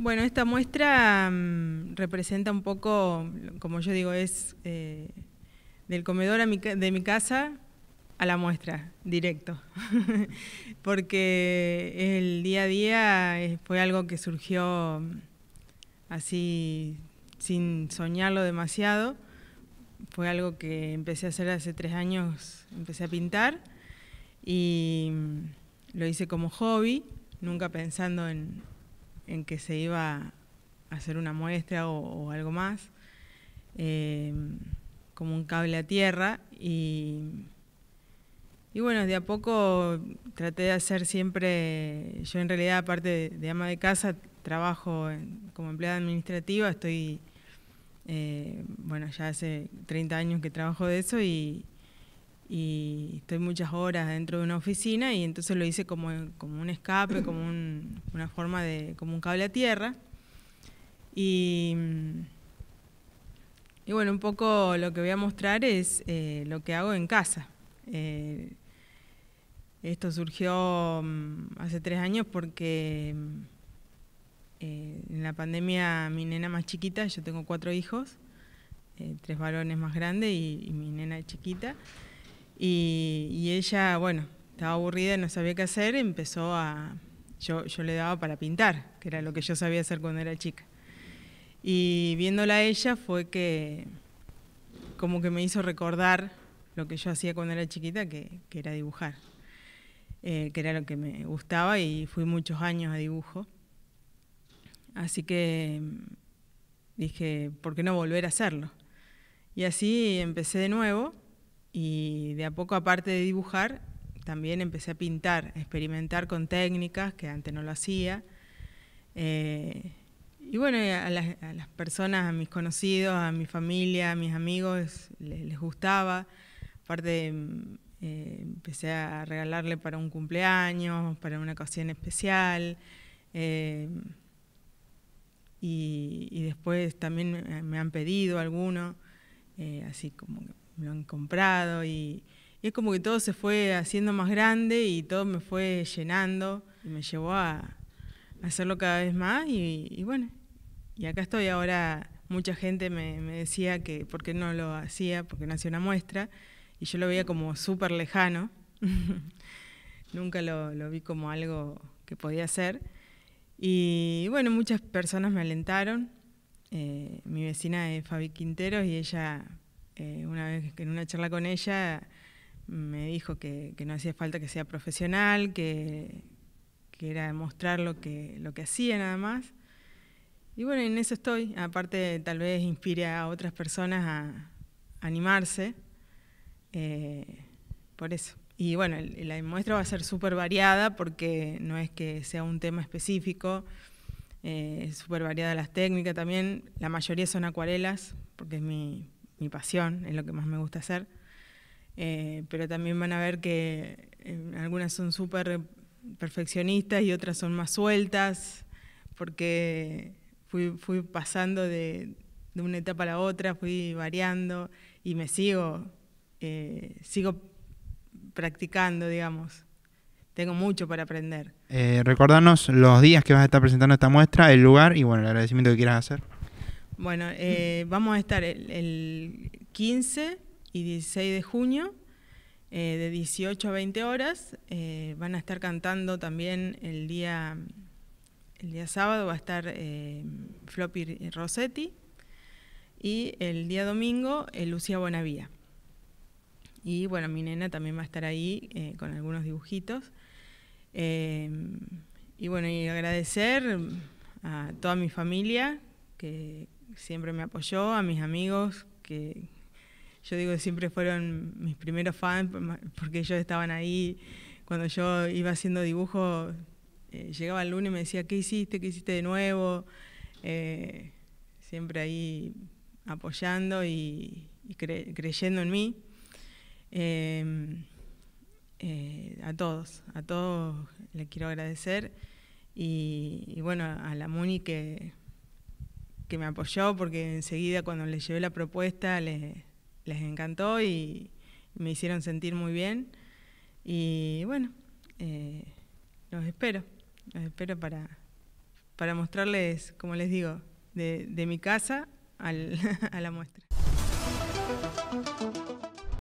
Bueno, esta muestra mm, representa un poco, como yo digo, es eh, del comedor de mi casa a la muestra, directo, porque el día a día eh, fue algo que surgió mm, así sin soñarlo demasiado. Fue algo que empecé a hacer hace tres años, empecé a pintar y mm, lo hice como hobby, nunca pensando en, en que se iba a hacer una muestra o, algo más, eh, como un cable a tierra. Y, y, bueno, de a poco traté de hacer siempre, yo en realidad aparte de, ama de casa, trabajo como empleada administrativa, estoy, eh, bueno, ya hace 30 años que trabajo de eso y, y estoy muchas horas dentro de una oficina y entonces lo hice como, como un escape, como un una forma de, como un cable a tierra. Y, bueno, un poco lo que voy a mostrar es eh, lo que hago en casa. Eh, esto surgió mm, hace tres años porque mm, eh, en la pandemia mi nena más chiquita, yo tengo cuatro hijos, tres varones más grandes y, mi nena chiquita, y, y ella, bueno, estaba aburrida, no sabía qué hacer, empezó a, yo, le daba para pintar, que era lo que yo sabía hacer cuando era chica. Y viéndola a ella fue que como que me hizo recordar lo que yo hacía cuando era chiquita, que, que era dibujar, eh, que era lo que me gustaba y fui muchos años a dibujo. Así que mm, dije, ¿por qué no volver a hacerlo? Y así empecé de nuevo y de a poco, aparte de dibujar, también empecé a pintar, a experimentar con técnicas que antes no lo hacía. Eh, y bueno, a las, personas, a mis conocidos, a mi familia, a mis amigos, les, gustaba. Aparte, mm, eh, empecé a regalarle para un cumpleaños, para una ocasión especial. Eh, y, después también me han pedido alguno, así como me lo han comprado. Y, y es como que todo se fue haciendo más grande y todo me fue llenando y me llevó a hacerlo cada vez más y, bueno, y acá estoy ahora. Mucha gente me, decía que por qué no lo hacía, porque no hacía una muestra, y yo lo veía como súper lejano. Nunca lo, vi como algo que podía hacer. Y bueno, muchas personas me alentaron. Eh, mi vecina es Fabi Quintero y ella, eh, una vez que en una charla con ella, me dijo que, no hacía falta que sea profesional, que, que era demostrar lo que, lo que hacía nada más. Y bueno, en eso estoy. Aparte, tal vez inspire a otras personas a, animarse. Eh, por eso. Y bueno, la muestra va a ser súper variada porque no es que sea un tema específico. Eh, es súper variada las técnicas también. La mayoría son acuarelas porque es mi, mi pasión, es lo que más me gusta hacer. Eh, pero también van a ver que eh, algunas son súper perfeccionistas y otras son más sueltas, porque fui, pasando de, una etapa a la otra, fui variando y me sigo, eh, sigo practicando, digamos. Tengo mucho para aprender. recordanos los días que vas a estar presentando esta muestra, el lugar y bueno, el agradecimiento que quieras hacer. Bueno, vamos a estar el, el 15 y 16 de junio, eh, de 18 a 20 horas. Eh, van a estar cantando también el día, el día sábado, va a estar eh, Floppy Rossetti. Y el día domingo, Lucía Bonavía. Y bueno, mi nena también va a estar ahí con algunos dibujitos. y bueno, y agradecer a toda mi familia que siempre me apoyó, a mis amigos que, yo digo que siempre fueron mis primeros fans porque ellos estaban ahí. Cuando yo iba haciendo dibujos, eh, llegaba el lunes y me decía, ¿qué hiciste? ¿Qué hiciste de nuevo? Eh, siempre ahí apoyando y, creyendo en mí. Eh, a todos, a todos les quiero agradecer y, bueno, a la MUNI que, que me apoyó porque enseguida cuando le llevé la propuesta le, les encantó y me hicieron sentir muy bien. Y bueno, eh, los espero, los espero para, para mostrarles, como les digo, de, mi casa a la muestra.